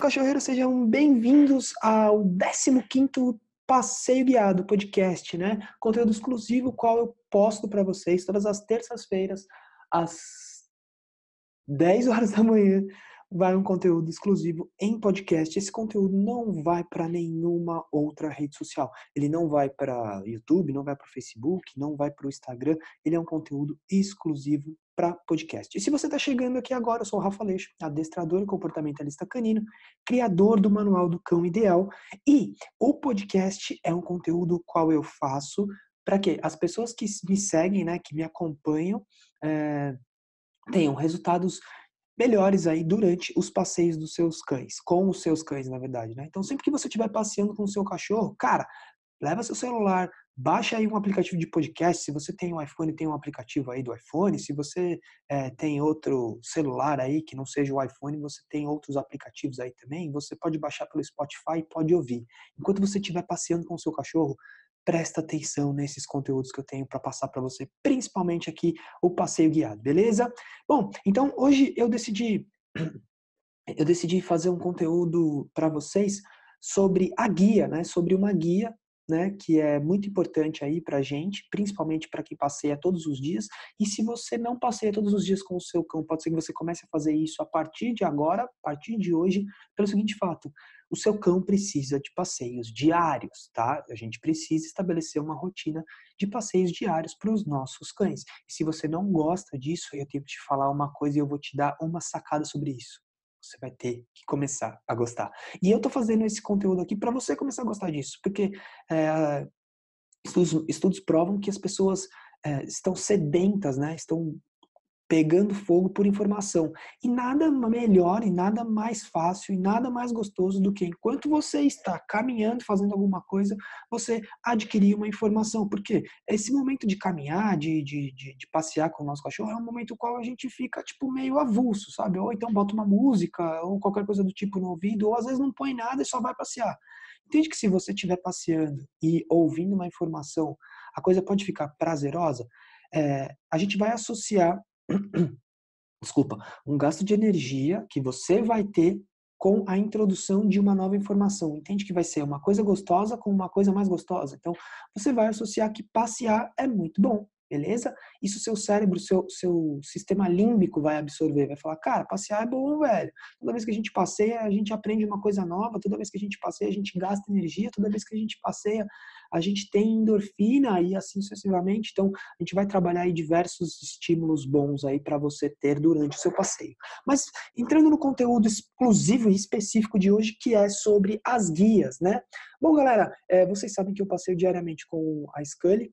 cachorreiro, sejam bem-vindos ao 15º Passeio Guiado podcast, né? Conteúdo exclusivo qual eu posto para vocês todas as terças-feiras às 10 horas da manhã vai um conteúdo exclusivo em podcast. Esse conteúdo não vai para nenhuma outra rede social. Ele não vai para YouTube, não vai para Facebook, não vai para o Instagram. Ele é um conteúdo exclusivo para podcast. E se você está chegando aqui agora, eu sou o Rafa Leixo, adestrador e comportamentalista canino, criador do Manual do Cão Ideal. E o podcast é um conteúdo qual eu faço para que as pessoas que me seguem, né, que me acompanham, é, tenham resultados melhores aí durante os passeios dos seus cães, com os seus cães, na verdade, né? Então, sempre que você estiver passeando com o seu cachorro, cara, leva seu celular, Baixa aí um aplicativo de podcast. Se você tem um iPhone, tem um aplicativo aí do iPhone. Se você é, tem outro celular aí que não seja o iPhone, você tem outros aplicativos aí também. Você pode baixar pelo Spotify e pode ouvir. Enquanto você estiver passeando com o seu cachorro, presta atenção nesses conteúdos que eu tenho para passar para você, principalmente aqui o passeio guiado, beleza? Bom, então hoje eu decidi eu decidi fazer um conteúdo para vocês sobre a guia, né? Sobre uma guia né, que é muito importante aí para gente, principalmente para quem passeia todos os dias. E se você não passeia todos os dias com o seu cão, pode ser que você comece a fazer isso a partir de agora, a partir de hoje, pelo seguinte fato: o seu cão precisa de passeios diários, tá? A gente precisa estabelecer uma rotina de passeios diários para os nossos cães. E se você não gosta disso, eu tenho que te falar uma coisa e eu vou te dar uma sacada sobre isso você vai ter que começar a gostar. E eu estou fazendo esse conteúdo aqui para você começar a gostar disso, porque é, estudos, estudos provam que as pessoas é, estão sedentas, né? Estão pegando fogo por informação. E nada melhor, e nada mais fácil, e nada mais gostoso do que enquanto você está caminhando, fazendo alguma coisa, você adquirir uma informação. Porque esse momento de caminhar, de, de, de, de passear com o nosso cachorro, é um momento em qual a gente fica, tipo, meio avulso, sabe? Ou então bota uma música, ou qualquer coisa do tipo no ouvido, ou às vezes não põe nada e só vai passear. Entende que se você estiver passeando e ouvindo uma informação, a coisa pode ficar prazerosa? É, a gente vai associar desculpa, um gasto de energia que você vai ter com a introdução de uma nova informação. Entende que vai ser uma coisa gostosa com uma coisa mais gostosa. Então, você vai associar que passear é muito bom beleza? Isso seu cérebro, seu, seu sistema límbico vai absorver, vai falar, cara, passear é bom, velho. Toda vez que a gente passeia, a gente aprende uma coisa nova, toda vez que a gente passeia, a gente gasta energia, toda vez que a gente passeia, a gente tem endorfina e assim sucessivamente. Então, a gente vai trabalhar aí diversos estímulos bons aí para você ter durante o seu passeio. Mas entrando no conteúdo exclusivo e específico de hoje, que é sobre as guias, né? Bom, galera, é, vocês sabem que eu passeio diariamente com a Scully,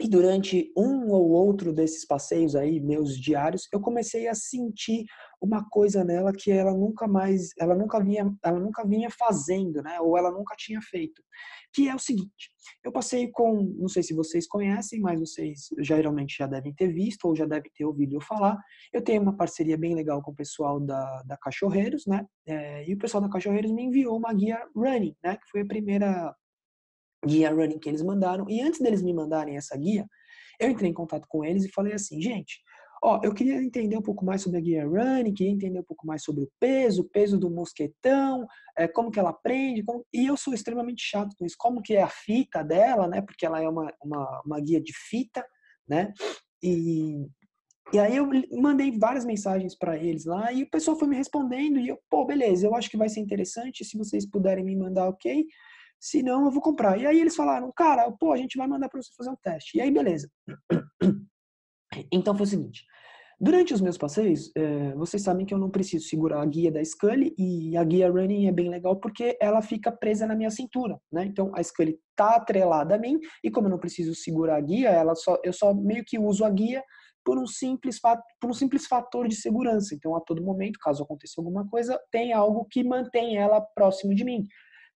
e durante um ou outro desses passeios aí, meus diários, eu comecei a sentir uma coisa nela que ela nunca mais, ela nunca vinha, ela nunca vinha fazendo, né? Ou ela nunca tinha feito. Que é o seguinte, eu passei com, não sei se vocês conhecem, mas vocês geralmente já devem ter visto ou já devem ter ouvido eu falar. Eu tenho uma parceria bem legal com o pessoal da, da Cachorreiros, né? É, e o pessoal da Cachorreiros me enviou uma guia running, né? Que foi a primeira guia running que eles mandaram. E antes deles me mandarem essa guia, eu entrei em contato com eles e falei assim, gente, ó, eu queria entender um pouco mais sobre a guia running, queria entender um pouco mais sobre o peso, o peso do mosquetão, é, como que ela aprende, como... e eu sou extremamente chato com isso, como que é a fita dela, né, porque ela é uma, uma, uma guia de fita, né, e, e aí eu mandei várias mensagens para eles lá e o pessoal foi me respondendo e eu, pô, beleza, eu acho que vai ser interessante, se vocês puderem me mandar, ok. Se não, eu vou comprar. E aí eles falaram, cara, pô, a gente vai mandar para você fazer um teste. E aí, beleza. Então foi o seguinte. Durante os meus passeios, é, vocês sabem que eu não preciso segurar a guia da Scully e a guia Running é bem legal porque ela fica presa na minha cintura, né? Então a Scully tá atrelada a mim e como eu não preciso segurar a guia, ela só, eu só meio que uso a guia por um simples por um simples fator de segurança. Então a todo momento, caso aconteça alguma coisa, tem algo que mantém ela próximo de mim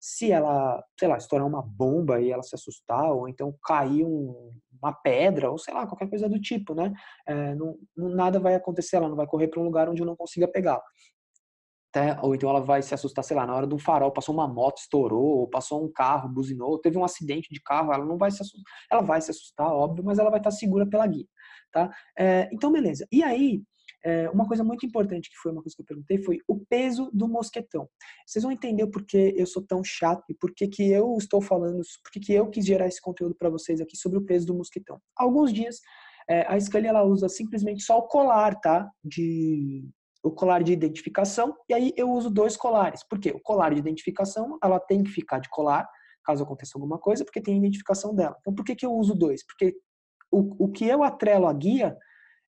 se ela, sei lá, estourar uma bomba e ela se assustar, ou então cair um, uma pedra, ou sei lá, qualquer coisa do tipo, né? É, não, nada vai acontecer, ela não vai correr para um lugar onde eu não consiga pegar. Até, ou então ela vai se assustar, sei lá, na hora de um farol, passou uma moto, estourou, ou passou um carro, buzinou, teve um acidente de carro, ela não vai se assustar, ela vai se assustar, óbvio, mas ela vai estar segura pela guia, tá? É, então, beleza. E aí, é, uma coisa muito importante que foi uma coisa que eu perguntei foi o peso do mosquetão. Vocês vão entender por que eu sou tão chato e por que, que eu estou falando, por que, que eu quis gerar esse conteúdo para vocês aqui sobre o peso do mosquetão. Alguns dias é, a Scully ela usa simplesmente só o colar, tá? De o colar de identificação e aí eu uso dois colares. porque O colar de identificação, ela tem que ficar de colar, caso aconteça alguma coisa, porque tem a identificação dela. Então por que que eu uso dois? Porque o, o que eu atrelo à guia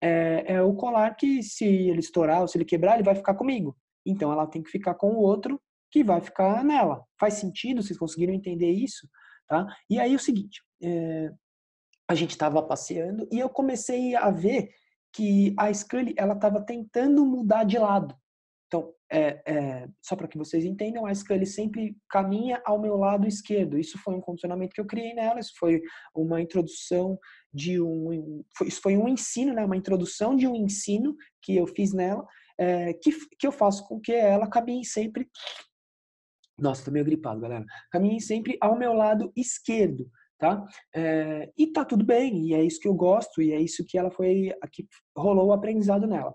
é, é o colar que se ele estourar ou se ele quebrar, ele vai ficar comigo. Então ela tem que ficar com o outro que vai ficar nela. Faz sentido? Vocês conseguiram entender isso? Tá? E aí é o seguinte, é, a gente estava passeando e eu comecei a ver que a Scully ela estava tentando mudar de lado. Então, é, é, só para que vocês entendam, a Scully sempre caminha ao meu lado esquerdo. Isso foi um condicionamento que eu criei nela, isso foi uma introdução de um. Foi, isso foi um ensino, né, uma introdução de um ensino que eu fiz nela, é, que, que eu faço com que ela caminhe sempre. Nossa, tô meio gripado, galera. Caminhe sempre ao meu lado esquerdo, tá? É, e tá tudo bem, e é isso que eu gosto, e é isso que ela foi. que rolou o aprendizado nela.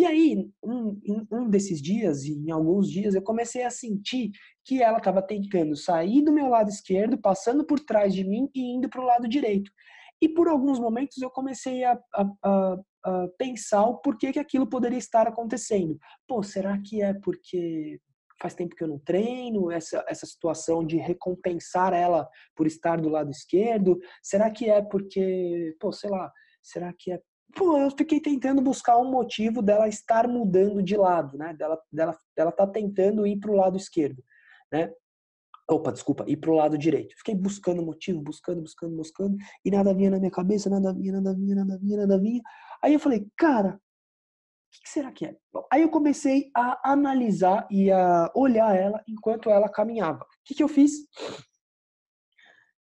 E aí, um, em um desses dias, e em alguns dias, eu comecei a sentir que ela estava tentando sair do meu lado esquerdo, passando por trás de mim e indo para o lado direito. E por alguns momentos eu comecei a, a, a, a pensar o porquê que aquilo poderia estar acontecendo. Pô, será que é porque faz tempo que eu não treino, essa, essa situação de recompensar ela por estar do lado esquerdo? Será que é porque, pô, sei lá, será que é pô, eu fiquei tentando buscar um motivo dela estar mudando de lado, né? Dela, dela, dela tá tentando ir para o lado esquerdo, né? Opa, desculpa, ir para o lado direito. Fiquei buscando motivo, buscando, buscando, buscando, e nada vinha na minha cabeça, nada vinha, nada vinha, nada vinha, nada vinha. Aí eu falei, cara, o que, que será que é? Bom, aí eu comecei a analisar e a olhar ela enquanto ela caminhava. O que, que eu fiz?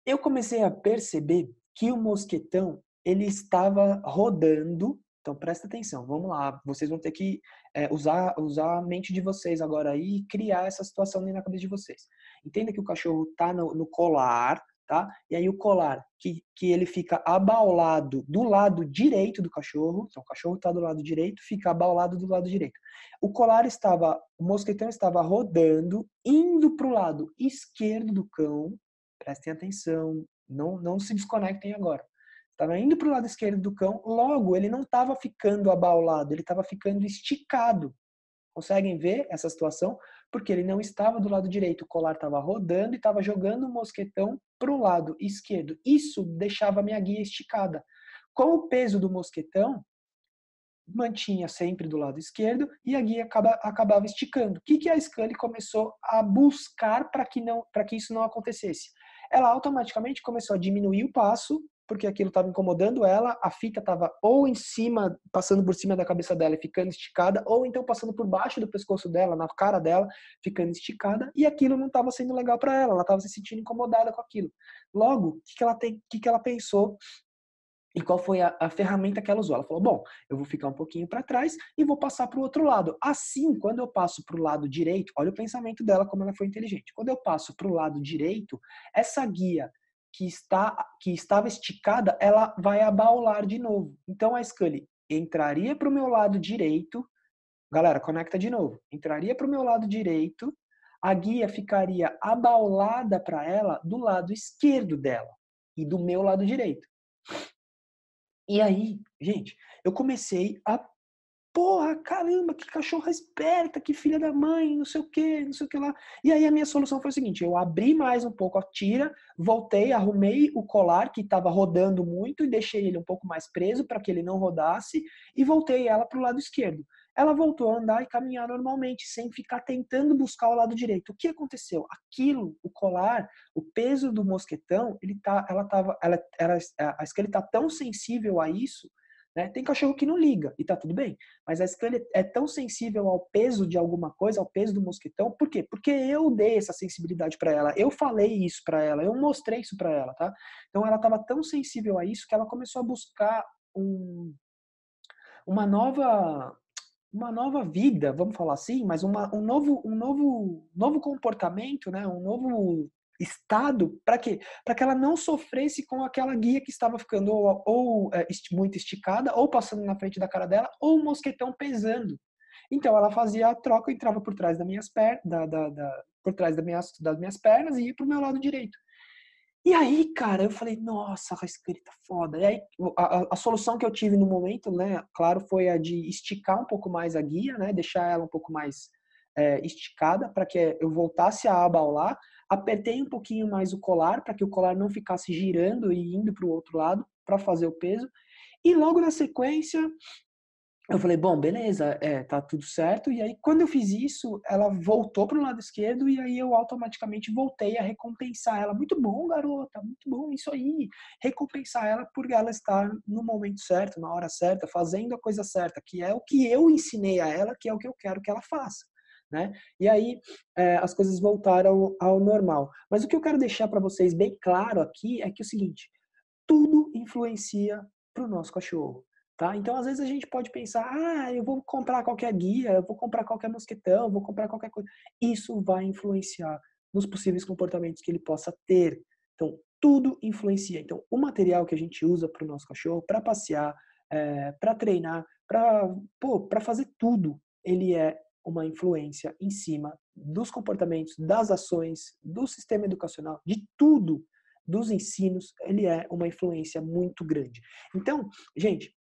Eu comecei a perceber que o mosquetão ele estava rodando. Então presta atenção, vamos lá. Vocês vão ter que é, usar, usar a mente de vocês agora aí e criar essa situação na cabeça de vocês. Entenda que o cachorro está no, no colar, tá? E aí o colar, que, que ele fica abaulado do lado direito do cachorro, então o cachorro está do lado direito, fica abaulado do lado direito. O colar estava, o mosquetão estava rodando, indo para o lado esquerdo do cão, prestem atenção, não, não se desconectem agora estava indo para o lado esquerdo do cão, logo ele não estava ficando abaulado, ele estava ficando esticado. Conseguem ver essa situação? Porque ele não estava do lado direito, o colar estava rodando e estava jogando o mosquetão para o lado esquerdo. Isso deixava a minha guia esticada. Com o peso do mosquetão, mantinha sempre do lado esquerdo e a guia acaba, acabava esticando. O que, que a Scully começou a buscar para que, não, que isso não acontecesse? Ela automaticamente começou a diminuir o passo porque aquilo estava incomodando ela, a fita estava ou em cima, passando por cima da cabeça dela e ficando esticada, ou então passando por baixo do pescoço dela, na cara dela, ficando esticada, e aquilo não estava sendo legal para ela, ela estava se sentindo incomodada com aquilo. Logo, o que, que, ela tem, que, que ela pensou e qual foi a, a, ferramenta que ela usou? Ela falou: bom, eu vou ficar um pouquinho para trás e vou passar para o outro lado. Assim, quando eu passo para o lado direito, olha o pensamento dela, como ela foi inteligente. Quando eu passo para o lado direito, essa guia que está que estava esticada, ela vai abaular de novo. Então a Scully entraria para o meu lado direito, galera, conecta de novo, entraria para o meu lado direito, a guia ficaria abaulada para ela do lado esquerdo dela e do meu lado direito. E aí, gente, eu comecei a porra, caramba, que cachorra esperta, que filha da mãe, não sei o que, não sei o que lá. E aí a minha solução foi o seguinte, eu abri mais um pouco a tira, voltei, arrumei o colar que estava rodando muito e deixei ele um pouco mais preso para que ele não rodasse e voltei ela para o lado esquerdo. Ela voltou a andar e caminhar normalmente, sem ficar tentando buscar o lado direito. O que aconteceu? Aquilo, o colar, o peso do mosquetão, ele tá, ela tava, ela, ela, a esquerda tá tão sensível a isso né? Tem cachorro que não liga e tá tudo bem. Mas a Scania é tão sensível ao peso de alguma coisa, ao peso do mosquitão. Por quê? Porque eu dei essa sensibilidade para ela. Eu falei isso para ela. Eu mostrei isso para ela, tá? Então ela estava tão sensível a isso que ela começou a buscar um, uma nova uma nova vida, vamos falar assim, mas uma, um novo um novo novo comportamento, né? Um novo estado para quê? Para que ela não sofresse com aquela guia que estava ficando ou, ou é, muito esticada, ou passando na frente da cara dela, ou o mosquetão pesando. Então ela fazia a troca, entrava por trás das minhas pernas, da, da, da, por trás das minhas, das minhas pernas e ia pro meu lado direito. E aí, cara, eu falei, nossa, a escrita tá foda. E aí, a, a, a, solução que eu tive no momento, né, claro, foi a de esticar um pouco mais a guia, né, deixar ela um pouco mais é, esticada para que eu voltasse a abaular, apertei um pouquinho mais o colar para que o colar não ficasse girando e indo para o outro lado para fazer o peso. E logo na sequência, eu falei, bom, beleza, é, tá tudo certo. E aí, quando eu fiz isso, ela voltou para o lado esquerdo e aí eu automaticamente voltei a recompensar ela. Muito bom, garota, muito bom, isso aí. Recompensar ela por ela estar no momento certo, na hora certa, fazendo a coisa certa, que é o que eu ensinei a ela, que é o que eu quero que ela faça. Né? E aí é, as coisas voltaram ao normal. Mas o que eu quero deixar para vocês bem claro aqui é que é o seguinte: tudo influencia para o nosso cachorro. Tá? Então, às vezes a gente pode pensar, ah, eu vou comprar qualquer guia, eu vou comprar qualquer mosquetão, eu vou comprar qualquer coisa. Isso vai influenciar nos possíveis comportamentos que ele possa ter. Então, tudo influencia. Então, o material que a gente usa para o nosso cachorro, para passear, é, eh, para treinar, para fazer tudo, ele é uma influência em cima dos comportamentos, das ações, do sistema educacional, de tudo, dos ensinos, ele é uma influência muito grande. Então, gente,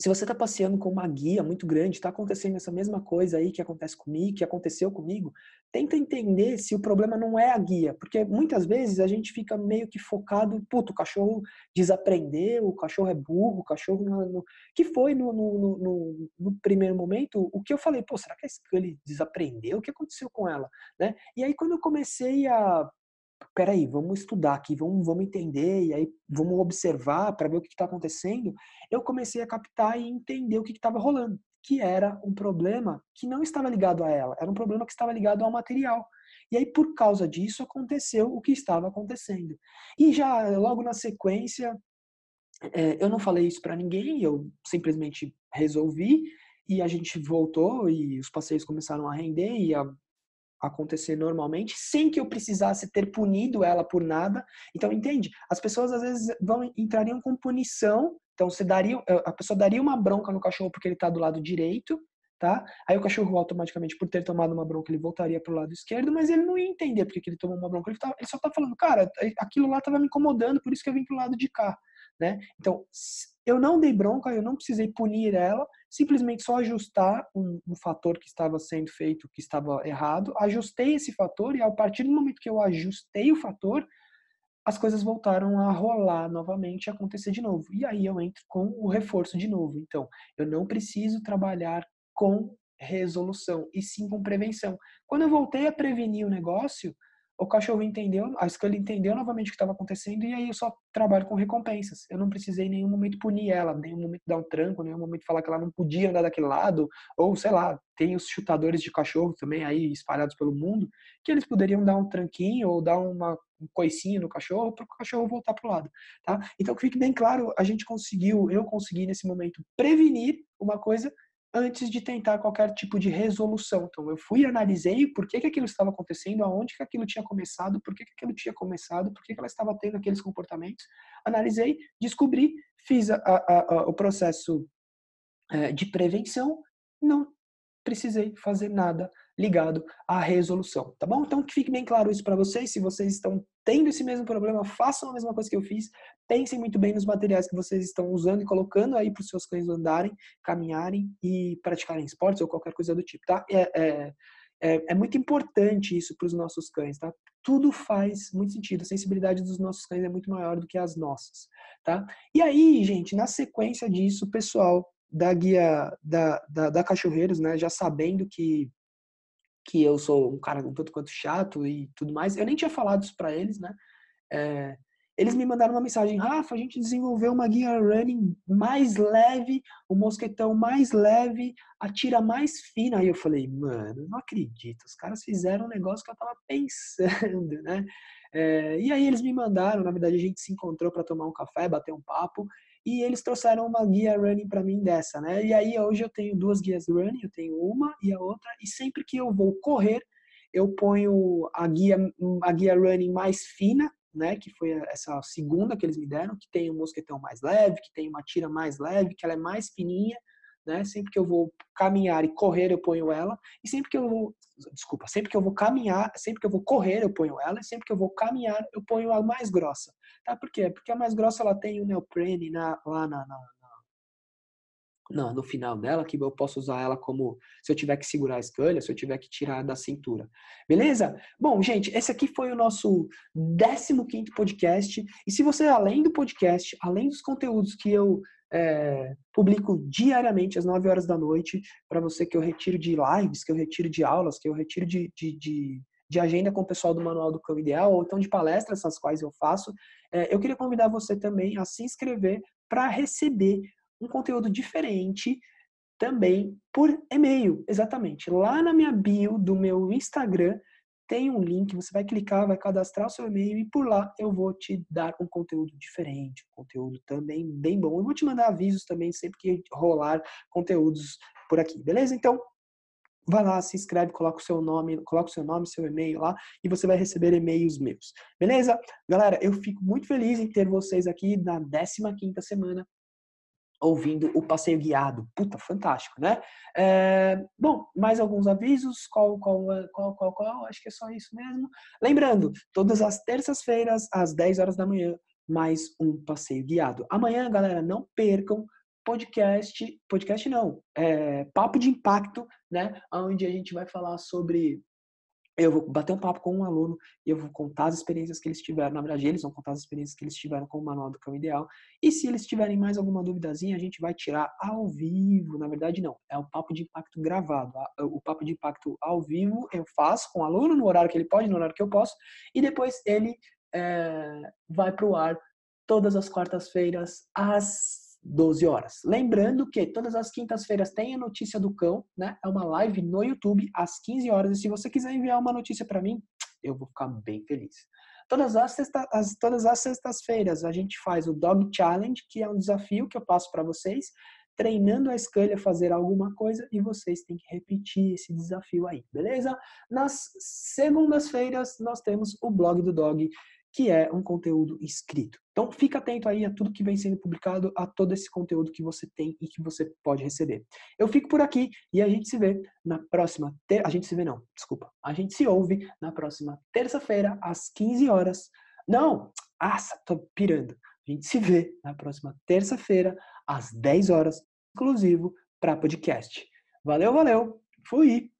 se você está passeando com uma guia muito grande, está acontecendo essa mesma coisa aí que acontece comigo, que aconteceu comigo, tenta entender se o problema não é a guia, porque muitas vezes a gente fica meio que focado, puto, o cachorro desaprendeu, o cachorro é burro, o cachorro não, não... que foi no, no, no, no, primeiro momento o que eu falei, pô, será que a Scully desaprendeu? O que aconteceu com ela? Né? E aí quando eu comecei a peraí, vamos estudar aqui, vamos, vamos entender, e aí vamos observar para ver o que está acontecendo, eu comecei a captar e entender o que estava rolando, que era um problema que não estava ligado a ela, era um problema que estava ligado ao material. E aí, por causa disso, aconteceu o que estava acontecendo. E já logo na sequência, é, eu não falei isso para ninguém, eu simplesmente resolvi, e a gente voltou e os passeios começaram a render e a acontecer normalmente, sem que eu precisasse ter punido ela por nada. Então, entende? As pessoas às vezes vão entrariam com punição. Então, você daria, eh, a pessoa daria uma bronca no cachorro porque ele está do lado direito, tá? Aí o cachorro automaticamente, por ter tomado uma bronca, ele voltaria para o lado esquerdo, mas ele não ia entender porque ele tomou uma bronca. Ele, tá, ele só está falando, cara, eh, aquilo lá estava me incomodando, por isso que eu vim para o lado de cá, né? Então, eu não dei bronca, eu não precisei punir ela, simplesmente só ajustar um, um, fator que estava sendo feito, que estava errado, ajustei esse fator e a partir do momento que eu ajustei o fator, as coisas voltaram a rolar novamente e acontecer de novo. E aí eu entro com o reforço de novo. Então, eu não preciso trabalhar com resolução, e sim com prevenção. Quando eu voltei a prevenir o negócio, o cachorro entendeu, a Scully entendeu novamente o que estava acontecendo e aí eu só trabalho com recompensas. Eu não precisei em nenhum momento punir ela, em nenhum momento dar um tranco, em nenhum momento falar que ela não podia andar daquele lado, ou sei lá, tem os chutadores de cachorro também aí espalhados pelo mundo, que eles poderiam dar um tranquinho ou dar uma um coicinha no cachorro para o cachorro voltar pro lado, tá? Então que fique bem claro, a gente conseguiu, eu consegui nesse momento prevenir uma coisa antes de tentar qualquer tipo de resolução. Então, eu fui, analisei por que, que aquilo estava acontecendo, aonde que aquilo tinha começado, por que, que aquilo tinha começado, por que, que ela estava tendo aqueles comportamentos. Analisei, descobri, fiz a, a, a, o processo eh, de prevenção, não precisei fazer nada ligado à resolução, tá bom? Então que fique bem claro isso para vocês. Se vocês estão tendo esse mesmo problema, façam a mesma coisa que eu fiz. Pensem muito bem nos materiais que vocês estão usando e colocando aí para os seus cães andarem, caminharem e praticarem esportes ou qualquer coisa do tipo, tá? É, é, é, é muito importante isso para os nossos cães, tá? Tudo faz muito sentido. A sensibilidade dos nossos cães é muito maior do que as nossas, tá? E aí, gente, na sequência disso, pessoal, da guia da, da, da Cachorreiros, né, já sabendo que que eu sou um cara um tanto quanto chato e tudo mais. Eu nem tinha falado isso para eles, né? É, eles me mandaram uma mensagem, Rafa, a gente desenvolveu uma guia running mais leve, o um mosquetão mais leve, a tira mais fina. Aí eu falei, mano, não acredito, os caras fizeram um negócio que eu tava pensando, né? É, e aí eles me mandaram, na verdade a gente se encontrou para tomar um café, bater um papo, e eles trouxeram uma guia running para mim dessa, né? E aí hoje eu tenho duas guias running, eu tenho uma e a outra, e sempre que eu vou correr, eu ponho a guia a guia running mais fina, né, que foi essa segunda que eles me deram, que tem um mosquetão mais leve, que tem uma tira mais leve, que ela é mais fininha, né? Sempre que eu vou caminhar e correr, eu ponho ela. E sempre que eu vou, desculpa, sempre que eu vou caminhar, sempre que eu vou correr, eu ponho ela. E sempre que eu vou caminhar, eu ponho a mais grossa. Tá? Por quê? Porque a mais grossa ela tem o neoprene na, lá na, na, na, no final dela, que eu posso usar ela como se eu tiver que segurar a escolha, se eu tiver que tirar da cintura. Beleza? Bom, gente, esse aqui foi o nosso 15 quinto podcast. E se você, além do podcast, além dos conteúdos que eu é, publico diariamente às 9 horas da noite para você que eu retiro de lives, que eu retiro de aulas, que eu retiro de, de, de, de agenda com o pessoal do Manual do Cão Ideal, ou então de palestras, essas quais eu faço. É, eu queria convidar você também a se inscrever para receber um conteúdo diferente também por e-mail, exatamente. Lá na minha bio do meu Instagram, tem um link, você vai clicar, vai cadastrar o seu e-mail e por lá eu vou te dar um conteúdo diferente, um conteúdo também bem bom. Eu vou te mandar avisos também sempre que rolar conteúdos por aqui, beleza? Então, vai lá, se inscreve, coloca o seu nome, coloca o seu nome, seu e-mail lá e você vai receber e-mails meus. Beleza? Galera, eu fico muito feliz em ter vocês aqui na 15ª semana ouvindo o passeio guiado. Puta, fantástico, né? É, bom, mais alguns avisos. Qual, qual, qual, qual, qual? Acho que é só isso mesmo. Lembrando, todas as terças-feiras, às 10 horas da manhã, mais um passeio guiado. Amanhã, galera, não percam podcast, podcast não, é, papo de impacto, né? Onde a gente vai falar sobre eu vou bater um papo com um aluno e eu vou contar as experiências que eles tiveram. Na verdade, eles vão contar as experiências que eles tiveram com o manual do cão ideal. E se eles tiverem mais alguma duvidazinha, a gente vai tirar ao vivo. Na verdade, não. É o um papo de impacto gravado. O papo de impacto ao vivo eu faço com o aluno no horário que ele pode, no horário que eu posso. E depois ele é, vai para o ar todas as quartas-feiras às 12 horas. Lembrando que todas as quintas-feiras tem a notícia do cão, né? É uma live no YouTube às 15 horas. E se você quiser enviar uma notícia para mim, eu vou ficar bem feliz. Todas as, sexta, as, todas as sextas-feiras a gente faz o Dog Challenge, que é um desafio que eu passo para vocês, treinando a escolha a fazer alguma coisa e vocês têm que repetir esse desafio aí, beleza? Nas segundas-feiras nós temos o blog do Dog, que é um conteúdo escrito. Então, fica atento aí a tudo que vem sendo publicado, a todo esse conteúdo que você tem e que você pode receber. Eu fico por aqui e a gente se vê na próxima. Ter... A gente se vê, não, desculpa. A gente se ouve na próxima terça-feira, às 15 horas. Não! Ah, tô pirando. A gente se vê na próxima terça-feira, às 10 horas, exclusivo para podcast. Valeu, valeu! Fui!